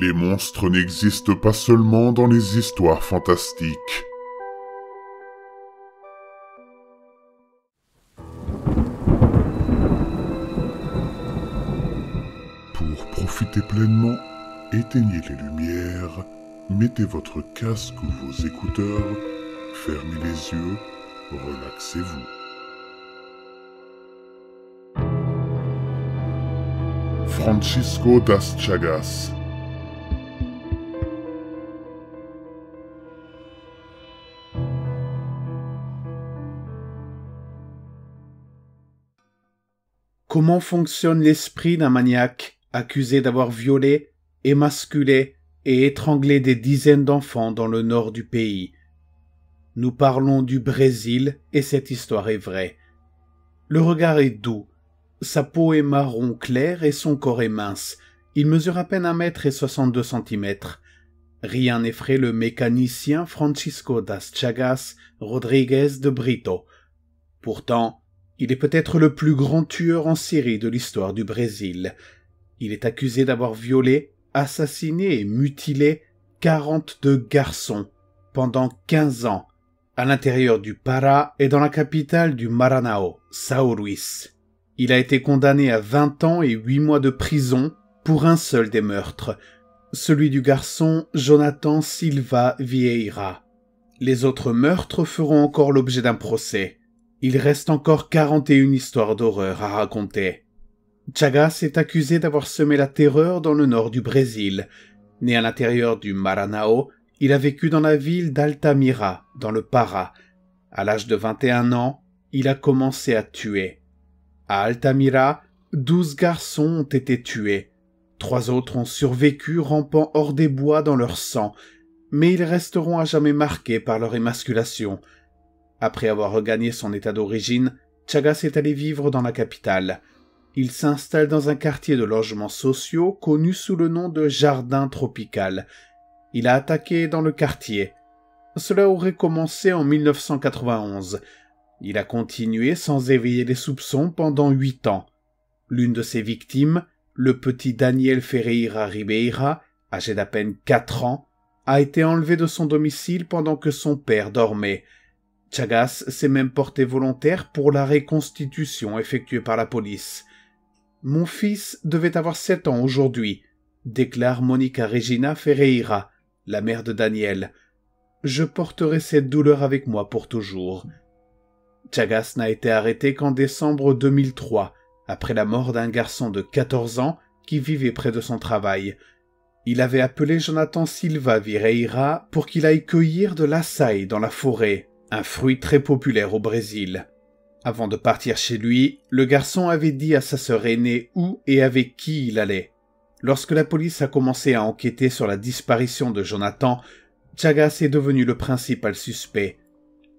Les monstres n'existent pas seulement dans les histoires fantastiques. Pour profiter pleinement, éteignez les lumières, mettez votre casque ou vos écouteurs, fermez les yeux, relaxez-vous. Francisco das Chagas Comment fonctionne l'esprit d'un maniaque accusé d'avoir violé, émasculé et étranglé des dizaines d'enfants dans le nord du pays Nous parlons du Brésil et cette histoire est vraie. Le regard est doux, sa peau est marron clair et son corps est mince. Il mesure à peine un mètre et soixante-deux centimètres. Rien n'effraie le mécanicien Francisco das Chagas Rodriguez de Brito. Pourtant, il est peut-être le plus grand tueur en série de l'histoire du Brésil. Il est accusé d'avoir violé, assassiné et mutilé 42 garçons pendant 15 ans à l'intérieur du Pará et dans la capitale du Maranao, São Luís. Il a été condamné à 20 ans et 8 mois de prison pour un seul des meurtres, celui du garçon Jonathan Silva Vieira. Les autres meurtres feront encore l'objet d'un procès il reste encore quarante et une histoires d'horreur à raconter. Chagas est accusé d'avoir semé la terreur dans le nord du Brésil. Né à l'intérieur du Maranao, il a vécu dans la ville d'Altamira, dans le Para. À l'âge de 21 ans, il a commencé à tuer. À Altamira, douze garçons ont été tués. Trois autres ont survécu rampant hors des bois dans leur sang, mais ils resteront à jamais marqués par leur émasculation. Après avoir regagné son état d'origine, Chagas est allé vivre dans la capitale. Il s'installe dans un quartier de logements sociaux connu sous le nom de Jardin Tropical. Il a attaqué dans le quartier. Cela aurait commencé en 1991. Il a continué sans éveiller les soupçons pendant huit ans. L'une de ses victimes, le petit Daniel Ferreira Ribeira, âgé d'à peine quatre ans, a été enlevé de son domicile pendant que son père dormait. Chagas s'est même porté volontaire pour la réconstitution effectuée par la police. Mon fils devait avoir sept ans aujourd'hui, déclare Monica Regina Ferreira, la mère de Daniel. Je porterai cette douleur avec moi pour toujours. Chagas n'a été arrêté qu'en décembre 2003, après la mort d'un garçon de 14 ans qui vivait près de son travail. Il avait appelé Jonathan Silva Vireira pour qu'il aille cueillir de l'assaille dans la forêt un fruit très populaire au Brésil. Avant de partir chez lui, le garçon avait dit à sa sœur aînée où et avec qui il allait. Lorsque la police a commencé à enquêter sur la disparition de Jonathan, Chagas est devenu le principal suspect.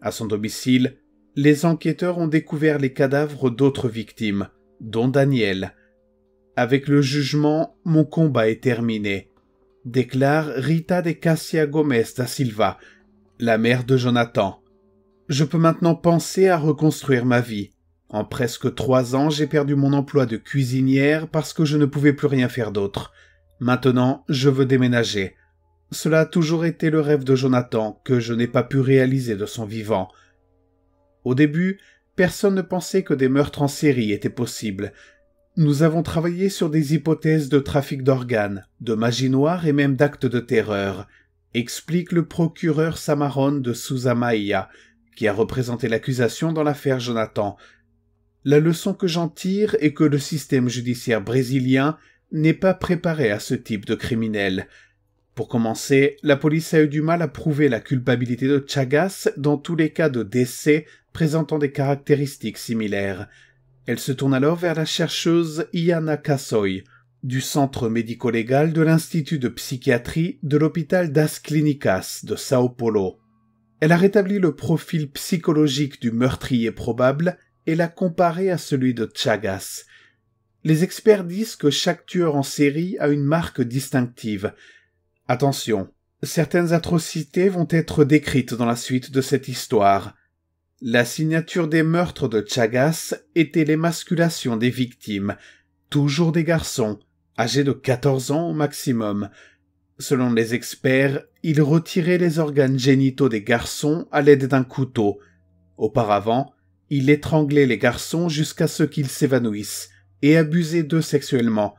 À son domicile, les enquêteurs ont découvert les cadavres d'autres victimes, dont Daniel. Avec le jugement, mon combat est terminé, déclare Rita de Cassia Gomez da Silva, la mère de Jonathan. Je peux maintenant penser à reconstruire ma vie. En presque trois ans, j'ai perdu mon emploi de cuisinière parce que je ne pouvais plus rien faire d'autre. Maintenant, je veux déménager. Cela a toujours été le rêve de Jonathan que je n'ai pas pu réaliser de son vivant. Au début, personne ne pensait que des meurtres en série étaient possibles. Nous avons travaillé sur des hypothèses de trafic d'organes, de magie noire et même d'actes de terreur, explique le procureur Samaron de Maia qui a représenté l'accusation dans l'affaire Jonathan. La leçon que j'en tire est que le système judiciaire brésilien n'est pas préparé à ce type de criminel. Pour commencer, la police a eu du mal à prouver la culpabilité de Chagas dans tous les cas de décès présentant des caractéristiques similaires. Elle se tourne alors vers la chercheuse Iana Kassoy du centre médico-légal de l'Institut de psychiatrie de l'hôpital Das Clinicas de Sao Paulo. Elle a rétabli le profil psychologique du meurtrier probable et l'a comparé à celui de Chagas. Les experts disent que chaque tueur en série a une marque distinctive. Attention, certaines atrocités vont être décrites dans la suite de cette histoire. La signature des meurtres de Chagas était l'émasculation des victimes, toujours des garçons, âgés de 14 ans au maximum, Selon les experts, il retirait les organes génitaux des garçons à l'aide d'un couteau. Auparavant, il étranglait les garçons jusqu'à ce qu'ils s'évanouissent et abusait d'eux sexuellement.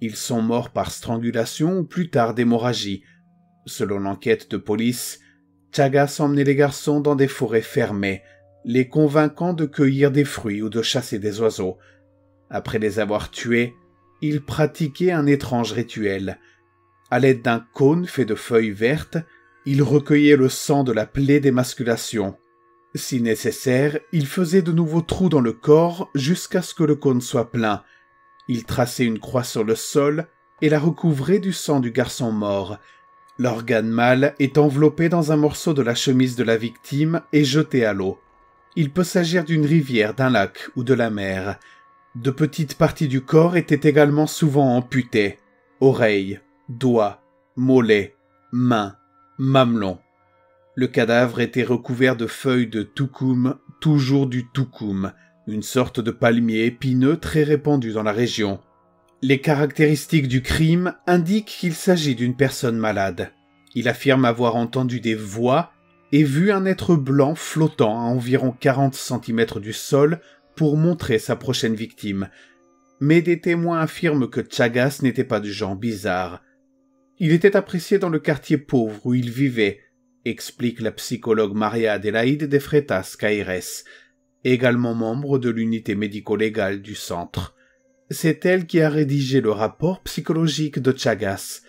Ils sont morts par strangulation ou plus tard d'hémorragie. Selon l'enquête de police, Chagas emmenait les garçons dans des forêts fermées, les convainquant de cueillir des fruits ou de chasser des oiseaux. Après les avoir tués, il pratiquait un étrange rituel. À l'aide d'un cône fait de feuilles vertes, il recueillait le sang de la plaie d'émasculation. Si nécessaire, il faisait de nouveaux trous dans le corps jusqu'à ce que le cône soit plein. Il traçait une croix sur le sol et la recouvrait du sang du garçon mort. L'organe mâle est enveloppé dans un morceau de la chemise de la victime et jeté à l'eau. Il peut s'agir d'une rivière, d'un lac ou de la mer. De petites parties du corps étaient également souvent amputées oreilles, doigts, mollets, mains, mamelons. Le cadavre était recouvert de feuilles de toukoum, toujours du toukoum, une sorte de palmier épineux très répandu dans la région. Les caractéristiques du crime indiquent qu'il s'agit d'une personne malade. Il affirme avoir entendu des voix et vu un être blanc flottant à environ 40 cm du sol pour montrer sa prochaine victime. Mais des témoins affirment que Chagas n'était pas du genre bizarre. Il était apprécié dans le quartier pauvre où il vivait, explique la psychologue Maria Adelaide de Freitas Caires, également membre de l'unité médico-légale du centre. C'est elle qui a rédigé le rapport psychologique de Chagas.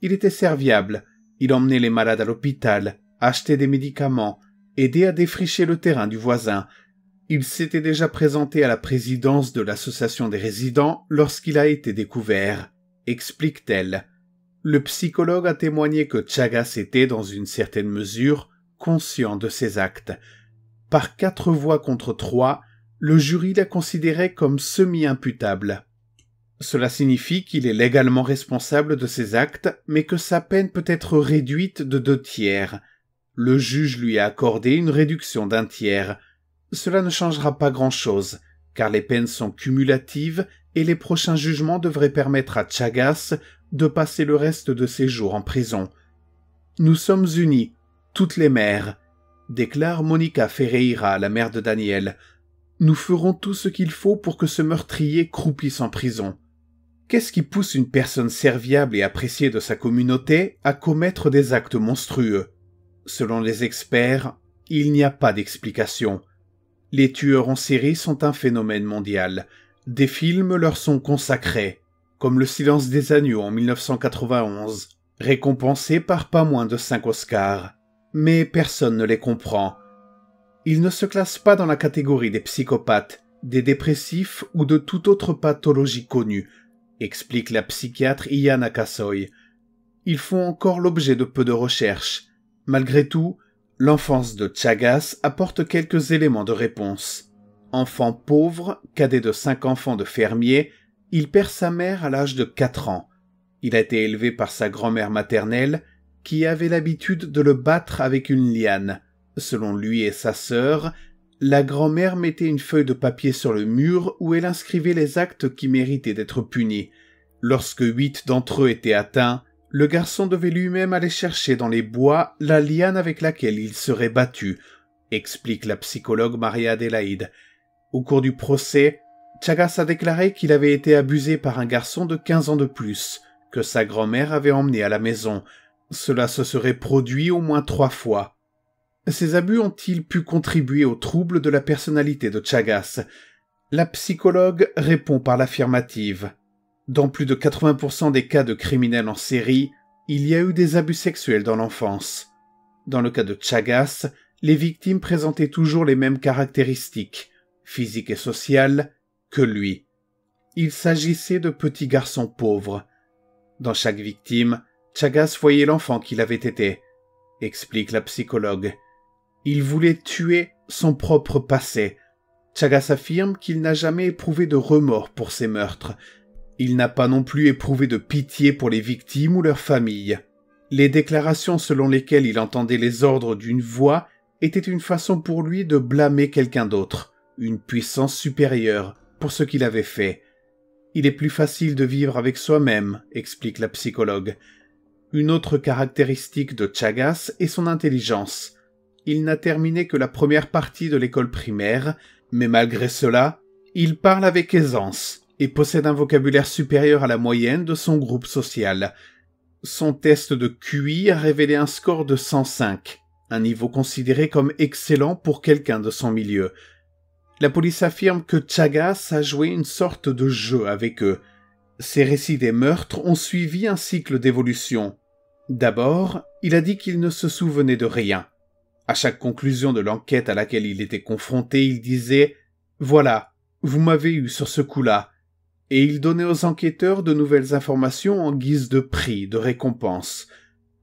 Il était serviable, il emmenait les malades à l'hôpital, achetait des médicaments, aidait à défricher le terrain du voisin. Il s'était déjà présenté à la présidence de l'association des résidents lorsqu'il a été découvert, explique-t-elle. Le psychologue a témoigné que Chagas était, dans une certaine mesure, conscient de ses actes. Par quatre voix contre trois, le jury l'a considéré comme semi-imputable. Cela signifie qu'il est légalement responsable de ses actes, mais que sa peine peut être réduite de deux tiers. Le juge lui a accordé une réduction d'un tiers. Cela ne changera pas grand-chose, car les peines sont cumulatives et les prochains jugements devraient permettre à Chagas de passer le reste de ses jours en prison. Nous sommes unis, toutes les mères, déclare Monica Ferreira, la mère de Daniel. Nous ferons tout ce qu'il faut pour que ce meurtrier croupisse en prison. Qu'est-ce qui pousse une personne serviable et appréciée de sa communauté à commettre des actes monstrueux Selon les experts, il n'y a pas d'explication. Les tueurs en série sont un phénomène mondial. Des films leur sont consacrés comme Le silence des agneaux en 1991, récompensé par pas moins de cinq Oscars. Mais personne ne les comprend. Ils ne se classent pas dans la catégorie des psychopathes, des dépressifs ou de toute autre pathologie connue, explique la psychiatre Iana Kassoy. Ils font encore l'objet de peu de recherches. Malgré tout, l'enfance de Chagas apporte quelques éléments de réponse. Enfant pauvre, cadet de cinq enfants de fermiers » Il perd sa mère à l'âge de 4 ans. Il a été élevé par sa grand-mère maternelle, qui avait l'habitude de le battre avec une liane. Selon lui et sa sœur, la grand-mère mettait une feuille de papier sur le mur où elle inscrivait les actes qui méritaient d'être punis. Lorsque huit d'entre eux étaient atteints, le garçon devait lui-même aller chercher dans les bois la liane avec laquelle il serait battu, explique la psychologue Maria Adélaïde. Au cours du procès, Chagas a déclaré qu'il avait été abusé par un garçon de 15 ans de plus, que sa grand-mère avait emmené à la maison. Cela se serait produit au moins trois fois. Ces abus ont-ils pu contribuer aux troubles de la personnalité de Chagas La psychologue répond par l'affirmative. Dans plus de 80% des cas de criminels en série, il y a eu des abus sexuels dans l'enfance. Dans le cas de Chagas, les victimes présentaient toujours les mêmes caractéristiques, physiques et sociales, que lui. Il s'agissait de petits garçons pauvres. Dans chaque victime, Chagas voyait l'enfant qu'il avait été, explique la psychologue. Il voulait tuer son propre passé. Chagas affirme qu'il n'a jamais éprouvé de remords pour ses meurtres. Il n'a pas non plus éprouvé de pitié pour les victimes ou leurs familles. Les déclarations selon lesquelles il entendait les ordres d'une voix étaient une façon pour lui de blâmer quelqu'un d'autre, une puissance supérieure, ce qu'il avait fait. Il est plus facile de vivre avec soi-même, explique la psychologue. Une autre caractéristique de Chagas est son intelligence. Il n'a terminé que la première partie de l'école primaire, mais malgré cela, il parle avec aisance et possède un vocabulaire supérieur à la moyenne de son groupe social. Son test de QI a révélé un score de 105, un niveau considéré comme excellent pour quelqu'un de son milieu. La police affirme que Chagas a joué une sorte de jeu avec eux. Ses récits des meurtres ont suivi un cycle d'évolution. D'abord, il a dit qu'il ne se souvenait de rien. À chaque conclusion de l'enquête à laquelle il était confronté, il disait Voilà, vous m'avez eu sur ce coup-là. Et il donnait aux enquêteurs de nouvelles informations en guise de prix, de récompense.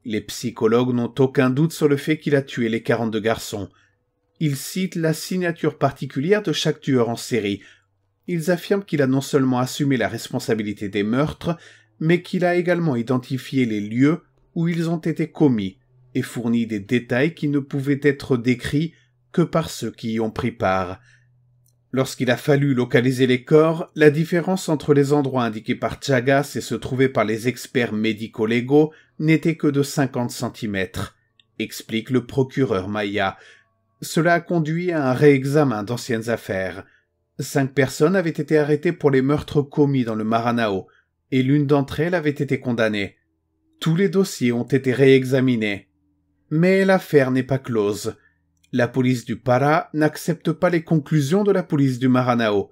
Les psychologues n'ont aucun doute sur le fait qu'il a tué les 42 garçons. Il cite la signature particulière de chaque tueur en série. Ils affirment qu'il a non seulement assumé la responsabilité des meurtres, mais qu'il a également identifié les lieux où ils ont été commis et fourni des détails qui ne pouvaient être décrits que par ceux qui y ont pris part. Lorsqu'il a fallu localiser les corps, la différence entre les endroits indiqués par Chagas et ceux trouvés par les experts médico-légaux n'était que de 50 centimètres, explique le procureur Maya, cela a conduit à un réexamen d'anciennes affaires. Cinq personnes avaient été arrêtées pour les meurtres commis dans le Maranao, et l'une d'entre elles avait été condamnée. Tous les dossiers ont été réexaminés. Mais l'affaire n'est pas close. La police du Para n'accepte pas les conclusions de la police du Maranao.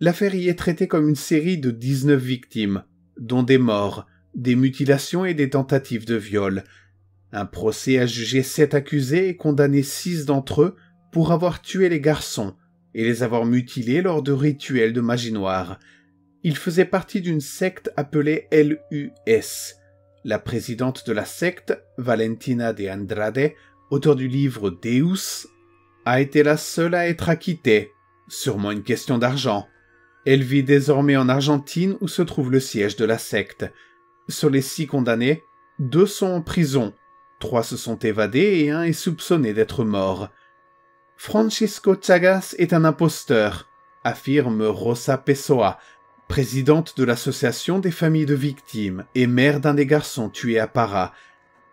L'affaire y est traitée comme une série de 19 victimes, dont des morts, des mutilations et des tentatives de viol, un procès a jugé sept accusés et condamné six d'entre eux pour avoir tué les garçons et les avoir mutilés lors de rituels de magie noire. Ils faisaient partie d'une secte appelée LUS. La présidente de la secte, Valentina de Andrade, auteur du livre Deus, a été la seule à être acquittée, sûrement une question d'argent. Elle vit désormais en Argentine où se trouve le siège de la secte. Sur les six condamnés, deux sont en prison Trois se sont évadés et un est soupçonné d'être mort. Francisco Chagas est un imposteur, affirme Rosa Pessoa, présidente de l'association des familles de victimes et mère d'un des garçons tués à Para.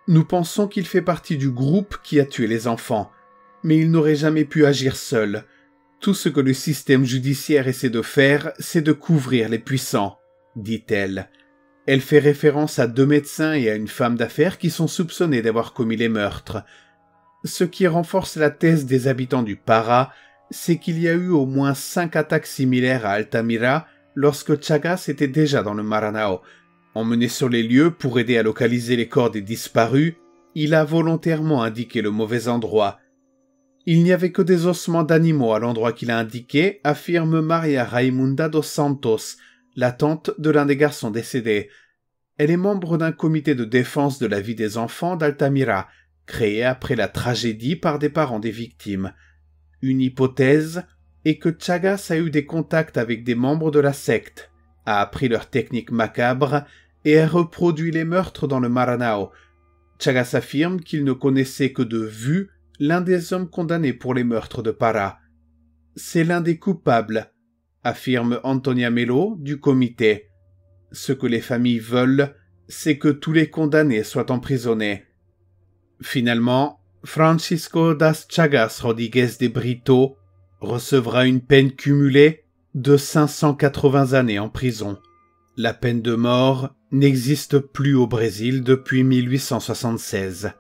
Nous pensons qu'il fait partie du groupe qui a tué les enfants, mais il n'aurait jamais pu agir seul. Tout ce que le système judiciaire essaie de faire, c'est de couvrir les puissants, dit-elle. Elle fait référence à deux médecins et à une femme d'affaires qui sont soupçonnés d'avoir commis les meurtres. Ce qui renforce la thèse des habitants du Para, c'est qu'il y a eu au moins cinq attaques similaires à Altamira lorsque Chagas était déjà dans le Maranao. Emmené sur les lieux pour aider à localiser les corps des disparus, il a volontairement indiqué le mauvais endroit. Il n'y avait que des ossements d'animaux à l'endroit qu'il a indiqué, affirme Maria Raimunda dos Santos, la tante de l'un des garçons décédés. Elle est membre d'un comité de défense de la vie des enfants d'Altamira, créé après la tragédie par des parents des victimes. Une hypothèse est que Chagas a eu des contacts avec des membres de la secte, a appris leur technique macabre et a reproduit les meurtres dans le Maranao. Chagas affirme qu'il ne connaissait que de vue l'un des hommes condamnés pour les meurtres de Para. C'est l'un des coupables affirme Antonia Melo du comité. Ce que les familles veulent, c'est que tous les condamnés soient emprisonnés. Finalement, Francisco das Chagas Rodriguez de Brito recevra une peine cumulée de 580 années en prison. La peine de mort n'existe plus au Brésil depuis 1876.